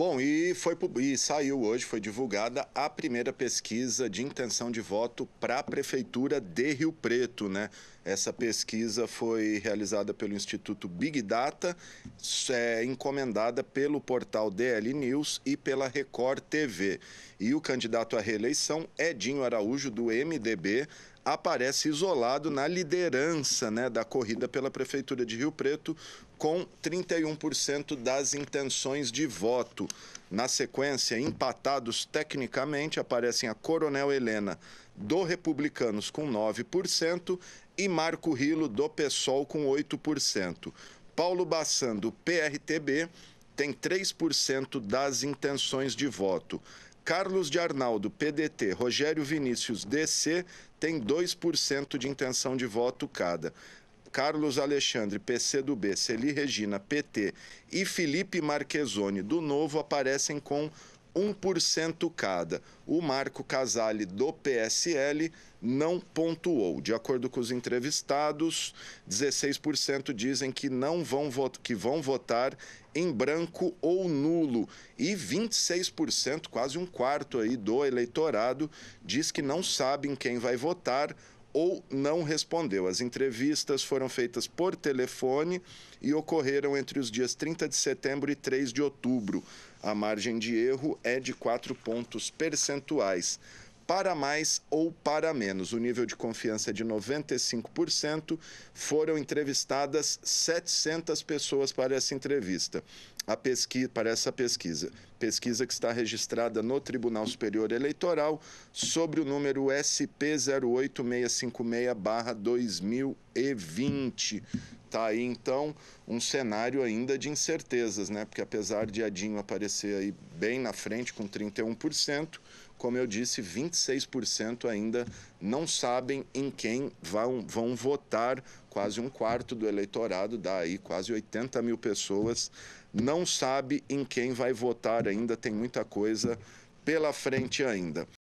Bom, e, foi, e saiu hoje, foi divulgada a primeira pesquisa de intenção de voto para a Prefeitura de Rio Preto, né? Essa pesquisa foi realizada pelo Instituto Big Data, é, encomendada pelo portal DL News e pela Record TV. E o candidato à reeleição, Edinho é Araújo, do MDB, aparece isolado na liderança né, da corrida pela Prefeitura de Rio Preto, com 31% das intenções de voto. Na sequência, empatados tecnicamente, aparecem a Coronel Helena do Republicanos com 9% e Marco Rilo do PSOL com 8%. Paulo Bassan do PRTB tem 3% das intenções de voto. Carlos de Arnaldo, PDT, Rogério Vinícius, DC, tem 2% de intenção de voto cada. Carlos Alexandre, PC do B, Celi Regina, PT e Felipe Marquezoni, do Novo, aparecem com 1% cada. O Marco Casale, do PSL, não pontuou. De acordo com os entrevistados, 16% dizem que não vão, que vão votar em branco ou nulo. E 26%, quase um quarto aí do eleitorado, diz que não sabem quem vai votar ou não respondeu. As entrevistas foram feitas por telefone e ocorreram entre os dias 30 de setembro e 3 de outubro. A margem de erro é de 4 pontos percentuais para mais ou para menos. O nível de confiança é de 95%. Foram entrevistadas 700 pessoas para essa entrevista. A pesqui... Para essa pesquisa. Pesquisa que está registrada no Tribunal Superior Eleitoral sobre o número SP08656-2020 tá aí então um cenário ainda de incertezas, né? Porque apesar de Adinho aparecer aí bem na frente com 31%, como eu disse, 26% ainda não sabem em quem vão, vão votar. Quase um quarto do eleitorado, dá aí quase 80 mil pessoas, não sabe em quem vai votar ainda. Tem muita coisa pela frente ainda.